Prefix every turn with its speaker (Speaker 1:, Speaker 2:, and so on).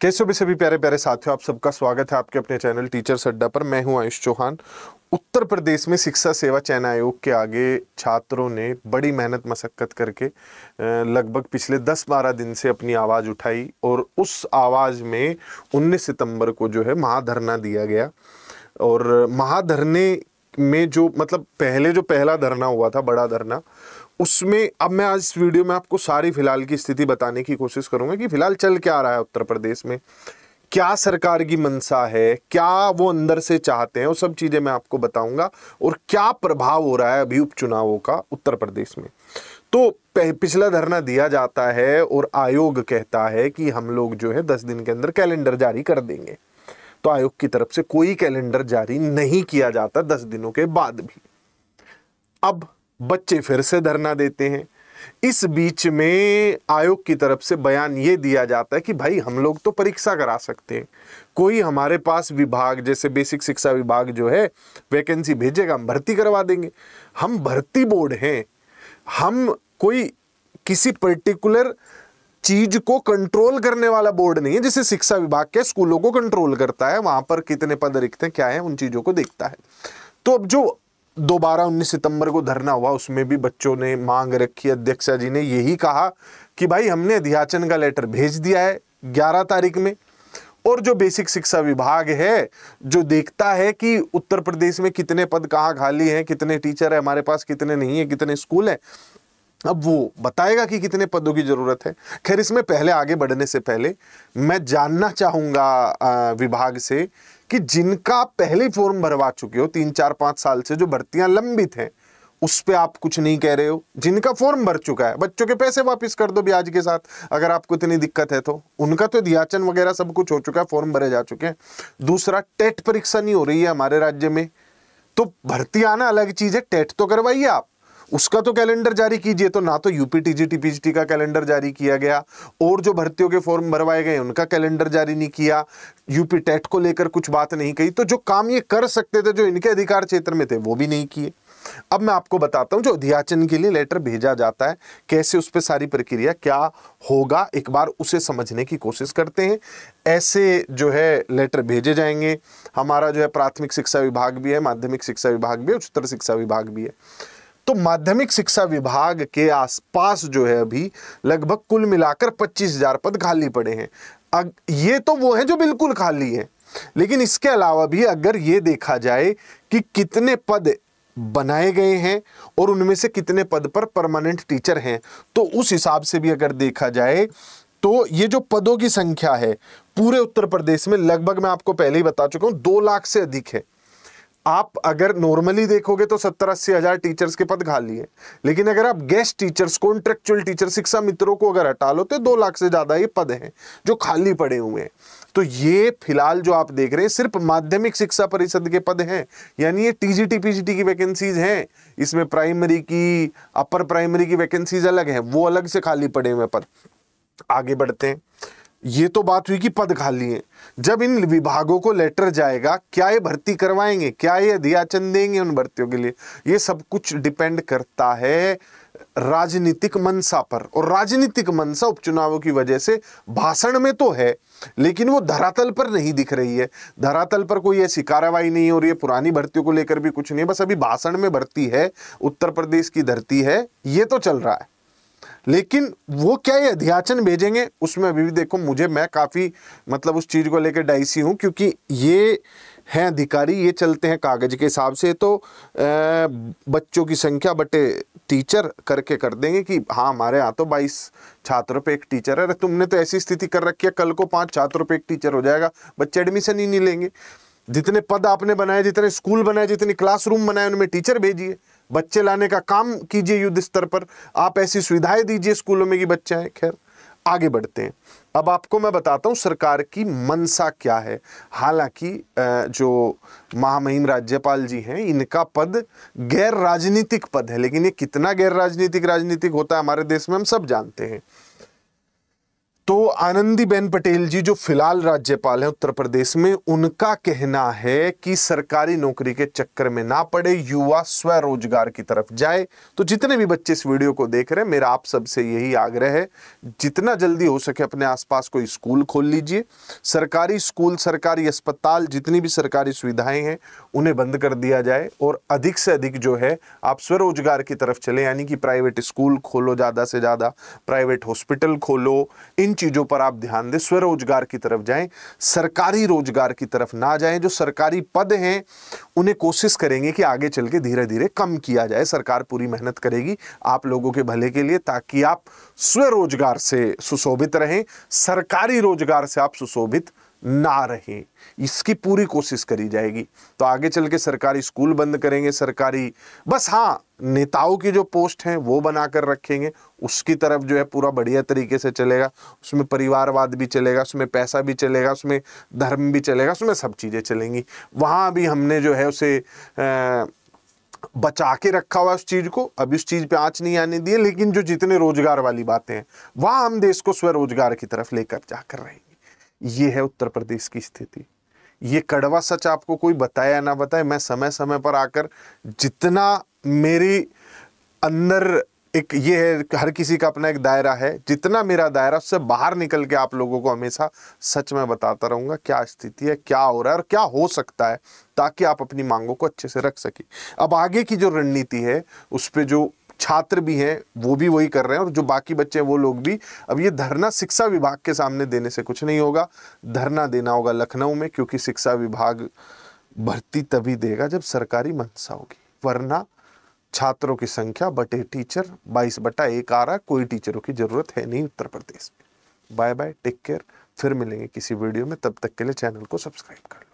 Speaker 1: कैसे भी सभी प्यारे प्यारे साथियों आप सबका स्वागत है आपके अपने चैनल टीचर अड्डा पर मैं हूं आयुष चौहान उत्तर प्रदेश में शिक्षा सेवा चयन आयोग के आगे छात्रों ने बड़ी मेहनत मशक्क़त करके लगभग पिछले 10-12 दिन से अपनी आवाज़ उठाई और उस आवाज़ में 19 सितंबर को जो है महाधरना दिया गया और महाधरने में जो मतलब पहले जो पहला धरना हुआ था बड़ा धरना उसमें अब मैं आज इस वीडियो में आपको सारी फिलहाल की स्थिति बताने की कोशिश करूंगा कि फिलहाल चल क्या रहा है उत्तर प्रदेश में क्या सरकार की मंशा है क्या वो अंदर से चाहते हैं वो सब चीज़ें मैं आपको बताऊंगा और क्या प्रभाव हो रहा है अभी उपचुनावों का उत्तर प्रदेश में तो पिछला धरना दिया जाता है और आयोग कहता है कि हम लोग जो है दस दिन के अंदर कैलेंडर जारी कर देंगे तो आयोग की तरफ से कोई कैलेंडर जारी नहीं किया जाता दस दिनों के बाद भी अब बच्चे फिर से धरना देते हैं इस बीच में आयोग की तरफ से बयान ये दिया जाता है कि भाई हम लोग तो परीक्षा करा सकते हैं कोई हमारे पास विभाग जैसे बेसिक शिक्षा विभाग जो है वैकेंसी भेजेगा हम भर्ती करवा देंगे हम भर्ती बोर्ड हैं हम कोई किसी पर्टिकुलर चीज को कंट्रोल करने वाला बोर्ड नहीं है जैसे शिक्षा विभाग के स्कूलों को कंट्रोल करता है वहां पर कितने पद रिक्त हैं क्या है उन चीजों को देखता है तो अब जो दोबारा 19 सितंबर को धरना हुआ उसमें भी बच्चों ने मांग रखी अध्यक्षा जी ने यही कहा कि भाई हमने अध्याचन का लेटर भेज दिया है 11 तारीख में और जो बेसिक शिक्षा विभाग है जो देखता है कि उत्तर प्रदेश में कितने पद कहाँ खाली हैं कितने टीचर है हमारे पास कितने नहीं है कितने स्कूल हैं अब वो बताएगा कि कितने पदों की ज़रूरत है खैर इसमें पहले आगे बढ़ने से पहले मैं जानना चाहूँगा विभाग से कि जिनका पहले फॉर्म भरवा चुके हो तीन चार पांच साल से जो भर्तियां लंबित हैं उस पर आप कुछ नहीं कह रहे हो जिनका फॉर्म भर चुका है बच्चों के पैसे वापस कर दो ब्याज के साथ अगर आपको इतनी दिक्कत है तो उनका तो दियाचन वगैरह सब कुछ हो चुका है फॉर्म भरे जा चुके हैं दूसरा टेट परीक्षा नहीं हो रही है हमारे राज्य में तो भर्ती आना अलग चीज़ है टेट तो करवाइए आप उसका तो कैलेंडर जारी कीजिए तो ना तो यूपी टीजी टीपीजीटी का कैलेंडर जारी किया गया और जो भर्तियों के फॉर्म भरवाए गए उनका कैलेंडर जारी नहीं किया यूपी टेट को लेकर कुछ बात नहीं कही तो जो काम ये कर सकते थे जो इनके अधिकार क्षेत्र में थे वो भी नहीं किए अब मैं आपको बताता हूं जो अध्याचन के लिए लेटर भेजा जाता है कैसे उस पर सारी प्रक्रिया क्या होगा एक बार उसे समझने की कोशिश करते हैं ऐसे जो है लेटर भेजे जाएंगे हमारा जो है प्राथमिक शिक्षा विभाग भी है माध्यमिक शिक्षा विभाग भी है उच्चतर शिक्षा विभाग भी है तो माध्यमिक शिक्षा विभाग के आसपास जो है अभी लगभग कुल मिलाकर 25,000 पद खाली पड़े हैं अग ये तो वो है जो बिल्कुल खाली है लेकिन इसके अलावा भी अगर ये देखा जाए कि कितने पद बनाए गए हैं और उनमें से कितने पद पर परमानेंट टीचर हैं तो उस हिसाब से भी अगर देखा जाए तो ये जो पदों की संख्या है पूरे उत्तर प्रदेश में लगभग मैं आपको पहले ही बता चुका हूँ दो लाख से अधिक है आप अगर नॉर्मली देखोगे तो सत्तर अस्सी हजार टीचर्स के पद खाली है लेकिन अगर आप गेस्ट टीचर्स कॉन्ट्रेक्चुअल टीचर शिक्षा मित्रों को अगर हटा लो तो दो लाख से ज्यादा ये पद हैं जो खाली पड़े हुए हैं तो ये फिलहाल जो आप देख रहे हैं सिर्फ माध्यमिक शिक्षा परिषद के पद हैं यानी ये टी जी टी की वैकेंसीज हैं इसमें प्राइमरी की अपर प्राइमरी की वैकेंसीज अलग है वो अलग से खाली पड़े हुए पद आगे बढ़ते हैं ये तो बात हुई कि पद खाली है जब इन विभागों को लेटर जाएगा क्या ये भर्ती करवाएंगे क्या ये अधियाचन देंगे उन भर्तियों के लिए ये सब कुछ डिपेंड करता है राजनीतिक मनसा पर और राजनीतिक मनसा उपचुनावों की वजह से भाषण में तो है लेकिन वो धरातल पर नहीं दिख रही है धरातल पर कोई ऐसी कार्रवाई नहीं और ये पुरानी भर्तियों को लेकर भी कुछ नहीं बस अभी भाषण में भर्ती है उत्तर प्रदेश की धरती है ये तो चल रहा है लेकिन वो क्या ये अध्याचन भेजेंगे उसमें अभी भी देखो मुझे मैं काफ़ी मतलब उस चीज़ को लेकर डाइसी हूं क्योंकि ये हैं अधिकारी ये चलते हैं कागज़ के हिसाब से तो आ, बच्चों की संख्या बटे टीचर करके कर देंगे कि हाँ हमारे यहाँ तो बाईस छात्रों पे एक टीचर है अरे तुमने तो ऐसी स्थिति कर रखी है कल को पाँच छात्रों पे एक टीचर हो जाएगा बच्चे एडमिशन ही नहीं लेंगे जितने पद आपने बनाए जितने स्कूल बनाए जितनी क्लासरूम बनाए उनमें टीचर भेजिए बच्चे लाने का काम कीजिए युद्ध स्तर पर आप ऐसी सुविधाएं दीजिए स्कूलों में कि बच्चे हैं खैर आगे बढ़ते हैं अब आपको मैं बताता हूं सरकार की मनसा क्या है हालांकि जो महामहिम राज्यपाल जी हैं इनका पद गैर राजनीतिक पद है लेकिन ये कितना गैर राजनीतिक राजनीतिक होता है हमारे देश में हम सब जानते हैं तो आनंदीबेन पटेल जी जो फिलहाल राज्यपाल हैं उत्तर प्रदेश में उनका कहना है कि सरकारी नौकरी के चक्कर में ना पड़े युवा स्वरोजगार की तरफ जाए तो जितने भी बच्चे इस वीडियो को देख रहे हैं मेरा आप सबसे यही आग्रह है जितना जल्दी हो सके अपने आसपास कोई स्कूल खोल लीजिए सरकारी स्कूल सरकारी अस्पताल जितनी भी सरकारी सुविधाएं हैं उन्हें बंद कर दिया जाए और अधिक से अधिक जो है आप स्वरोजगार की तरफ चले यानी कि प्राइवेट स्कूल खोलो ज़्यादा से ज़्यादा प्राइवेट हॉस्पिटल खोलो इन चीज़ों पर आप ध्यान दें स्वरोजगार की तरफ जाएं सरकारी रोजगार की तरफ ना जाएं जो सरकारी पद हैं उन्हें कोशिश करेंगे कि आगे चल के धीरे धीरे कम किया जाए सरकार पूरी मेहनत करेगी आप लोगों के भले के लिए ताकि आप स्वरोजगार से सुशोभित रहें सरकारी रोजगार से आप सुशोभित ना रहे इसकी पूरी कोशिश करी जाएगी तो आगे चल के सरकारी स्कूल बंद करेंगे सरकारी बस हाँ नेताओं की जो पोस्ट हैं वो बनाकर रखेंगे उसकी तरफ जो है पूरा बढ़िया तरीके से चलेगा उसमें परिवारवाद भी चलेगा उसमें पैसा भी चलेगा उसमें धर्म भी चलेगा उसमें सब चीज़ें चलेंगी वहाँ भी हमने जो है उसे बचा के रखा हुआ उस चीज़ को अभी उस चीज़ पे आँच नहीं आने दिए लेकिन जो जितने रोजगार वाली बातें हैं वहाँ हम देश को स्वरोजगार की तरफ लेकर जाकर रहेंगे ये है उत्तर प्रदेश की स्थिति ये कड़वा सच आपको कोई बताया ना बताए मैं समय समय पर आकर जितना मेरी अंदर एक ये है हर किसी का अपना एक दायरा है जितना मेरा दायरा उससे बाहर निकल के आप लोगों को हमेशा सच में बताता रहूंगा क्या स्थिति है क्या हो रहा है और क्या हो सकता है ताकि आप अपनी मांगों को अच्छे से रख सके अब आगे की जो रणनीति है उस पर जो छात्र भी हैं वो भी वही कर रहे हैं और जो बाकी बच्चे हैं वो लोग भी अब ये धरना शिक्षा विभाग के सामने देने से कुछ नहीं होगा धरना देना होगा लखनऊ में क्योंकि शिक्षा विभाग भर्ती तभी देगा जब सरकारी मंशा होगी वरना छात्रों की संख्या बटे टीचर बाईस बटा एक आ रहा कोई टीचरों की ज़रूरत है नहीं उत्तर प्रदेश में बाय बाय टेक केयर फिर मिलेंगे किसी वीडियो में तब तक के लिए चैनल को सब्सक्राइब कर लो